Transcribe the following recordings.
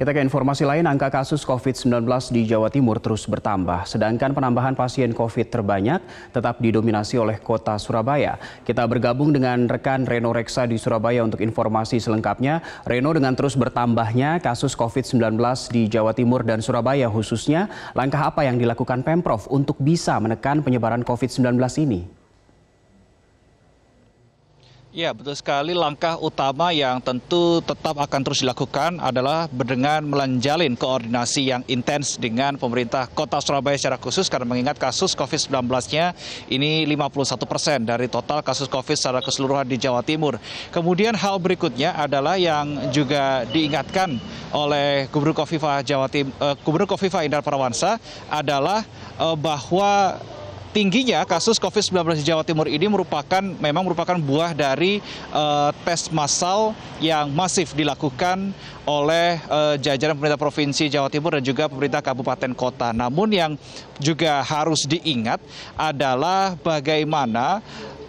Kita ke informasi lain, angka kasus COVID-19 di Jawa Timur terus bertambah. Sedangkan penambahan pasien COVID terbanyak tetap didominasi oleh kota Surabaya. Kita bergabung dengan rekan Reno Reksa di Surabaya untuk informasi selengkapnya. Reno, dengan terus bertambahnya kasus COVID-19 di Jawa Timur dan Surabaya khususnya, langkah apa yang dilakukan Pemprov untuk bisa menekan penyebaran COVID-19 ini? Ya, betul sekali. Langkah utama yang tentu tetap akan terus dilakukan adalah dengan melanjalin koordinasi yang intens dengan pemerintah kota Surabaya secara khusus karena mengingat kasus COVID-19-nya ini 51 persen dari total kasus COVID secara keseluruhan di Jawa Timur. Kemudian hal berikutnya adalah yang juga diingatkan oleh Gubernur Kofifa Jawa Tim, eh, Gubernur Kofifa Indar Parawansa adalah eh, bahwa tingginya kasus COVID-19 di Jawa Timur ini merupakan memang merupakan buah dari uh, tes massal yang masif dilakukan oleh uh, jajaran pemerintah provinsi Jawa Timur dan juga pemerintah kabupaten kota. Namun yang juga harus diingat adalah bagaimana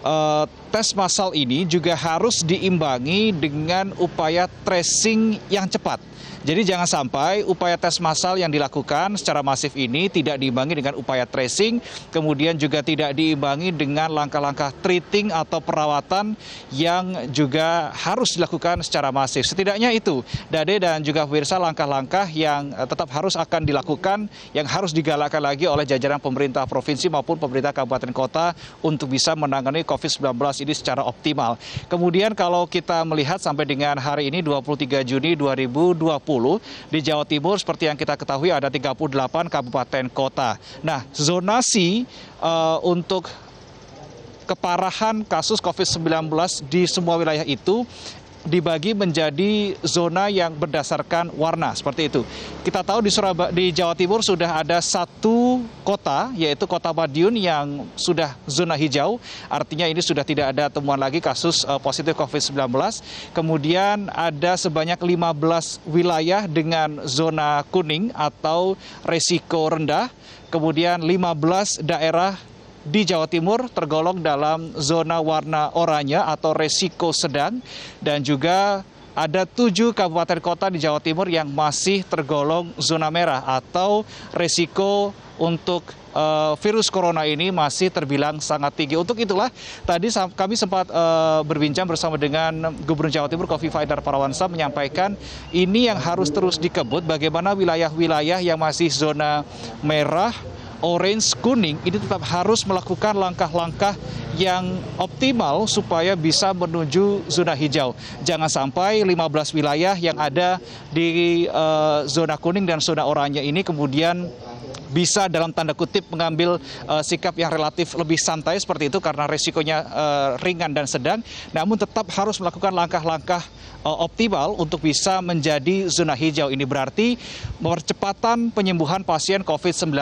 Eh, tes massal ini juga harus diimbangi dengan upaya tracing yang cepat. Jadi jangan sampai upaya tes massal yang dilakukan secara masif ini tidak diimbangi dengan upaya tracing, kemudian juga tidak diimbangi dengan langkah-langkah treating atau perawatan yang juga harus dilakukan secara masif. Setidaknya itu, Dade dan juga pemirsa langkah-langkah yang eh, tetap harus akan dilakukan, yang harus digalakkan lagi oleh jajaran pemerintah provinsi maupun pemerintah kabupaten kota untuk bisa menangani COVID-19 ini secara optimal. Kemudian kalau kita melihat sampai dengan hari ini 23 Juni 2020 di Jawa Timur seperti yang kita ketahui ada 38 kabupaten kota. Nah, zonasi uh, untuk keparahan kasus COVID-19 di semua wilayah itu dibagi menjadi zona yang berdasarkan warna seperti itu. Kita tahu di Surabaya di Jawa Timur sudah ada satu kota, yaitu kota Madiun yang sudah zona hijau. Artinya ini sudah tidak ada temuan lagi kasus eh, positif COVID-19. Kemudian ada sebanyak 15 wilayah dengan zona kuning atau resiko rendah. Kemudian 15 daerah di Jawa Timur tergolong dalam zona warna oranye atau resiko sedang dan juga ada tujuh kabupaten kota di Jawa Timur yang masih tergolong zona merah atau resiko untuk eh, virus corona ini masih terbilang sangat tinggi. Untuk itulah tadi kami sempat eh, berbincang bersama dengan Gubernur Jawa Timur Kofifa Indar Parawansa menyampaikan ini yang harus terus dikebut bagaimana wilayah-wilayah yang masih zona merah orange, kuning ini tetap harus melakukan langkah-langkah yang optimal supaya bisa menuju zona hijau. Jangan sampai 15 wilayah yang ada di uh, zona kuning dan zona oranye ini kemudian bisa dalam tanda kutip mengambil eh, sikap yang relatif lebih santai seperti itu karena resikonya eh, ringan dan sedang, namun tetap harus melakukan langkah-langkah eh, optimal untuk bisa menjadi zona hijau. Ini berarti percepatan penyembuhan pasien COVID-19.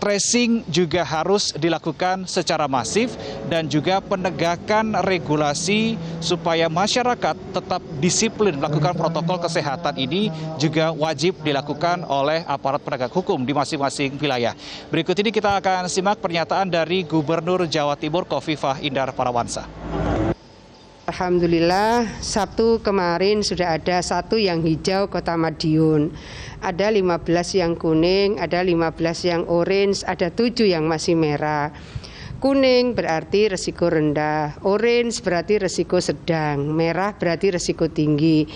Tracing juga harus dilakukan secara masif dan juga penegakan regulasi supaya masyarakat tetap disiplin melakukan protokol kesehatan ini juga wajib dilakukan oleh aparat penegak hukum di masing-masing masing-masing wilayah. Berikut ini kita akan simak pernyataan dari Gubernur Jawa Timur Kofifah Indar Parawansa. Alhamdulillah Sabtu kemarin sudah ada satu yang hijau Kota Madiun Ada 15 yang kuning, ada 15 yang orange, ada 7 yang masih merah Kuning berarti resiko rendah, orange berarti resiko sedang, merah berarti resiko tinggi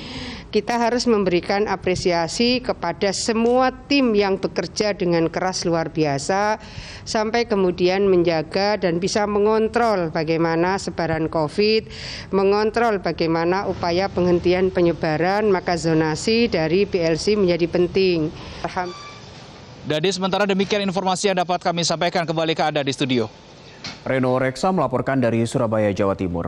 kita harus memberikan apresiasi kepada semua tim yang bekerja dengan keras luar biasa sampai kemudian menjaga dan bisa mengontrol bagaimana sebaran COVID, mengontrol bagaimana upaya penghentian penyebaran, maka zonasi dari BLC menjadi penting. Dadi sementara demikian informasi yang dapat kami sampaikan kembali ke Anda di studio. Reno Reksa melaporkan dari Surabaya, Jawa Timur.